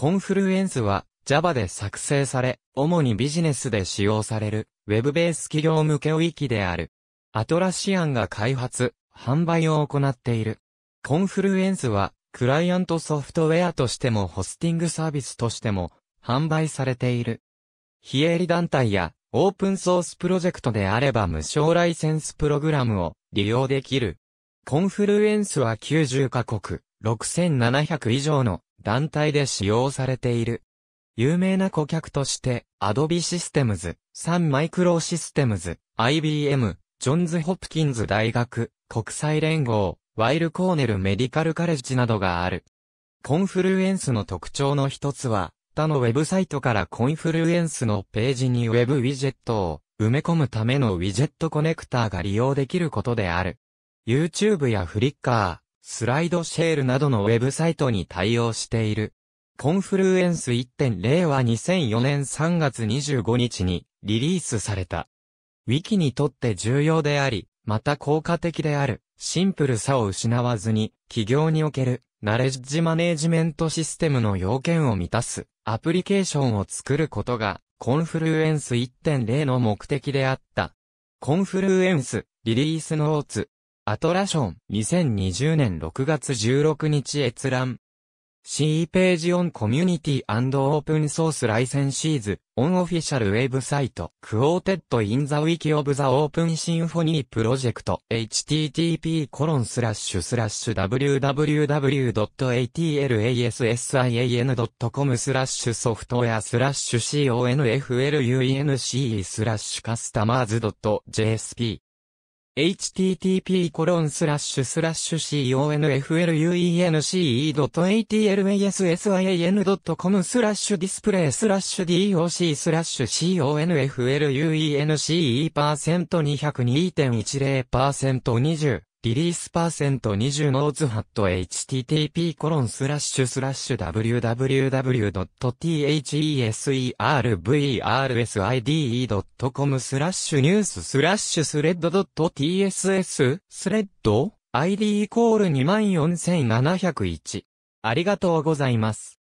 コンフルエンスは Java で作成され、主にビジネスで使用される Web ベース企業向け Wiki である。アトラシアンが開発、販売を行っている。コンフルエンスはクライアントソフトウェアとしてもホスティングサービスとしても販売されている。非営利団体やオープンソースプロジェクトであれば無償ライセンスプログラムを利用できる。コンフルエンスは90カ国、6700以上の団体で使用されている。有名な顧客として、Adobe Systems、サンマイクロシステムズ、IBM、ジョンズ・ホプキンズ大学、国際連合、ワイル・コーネル・メディカル・カレッジなどがある。コンフルエンスの特徴の一つは、他のウェブサイトからコンフルエンスのページにウェブウィジェットを埋め込むためのウィジェットコネクターが利用できることである。YouTube や Flickr、スライドシェールなどのウェブサイトに対応している。コンフルエンス1.0は2004年3月25日にリリースされた。Wiki にとって重要であり、また効果的である、シンプルさを失わずに、企業における、ナレッジマネージメントシステムの要件を満たす、アプリケーションを作ることが、コンフルエンス1.0の目的であった。コンフルエンス、リリースノーツ、アトラション、2020年6月16日閲覧。C ページオンコミュニティオープンソースライセンシーズ、オンオフィシャルウェブサイト、クオーテッドインザウィキオブザオープンシンフォニープロジェクト、http コロンスラッシュスラッシュ www.atlasian.com スラッシュソフトウェアスラッシュ confluence スラッシュカスタマーズ .jsp h t t p c o n f l u e n c e a t l u e n c y n c o m スラッシュディスプレイスラッシュ doc スラッシュ confluence%202.10% 20リリースパーセント20ノーズハット http コロンスラッシュスラッシュ www.theservride.com スラッシュニューススラッシュスレッド .tss スレッド ID イコール24701ありがとうございます。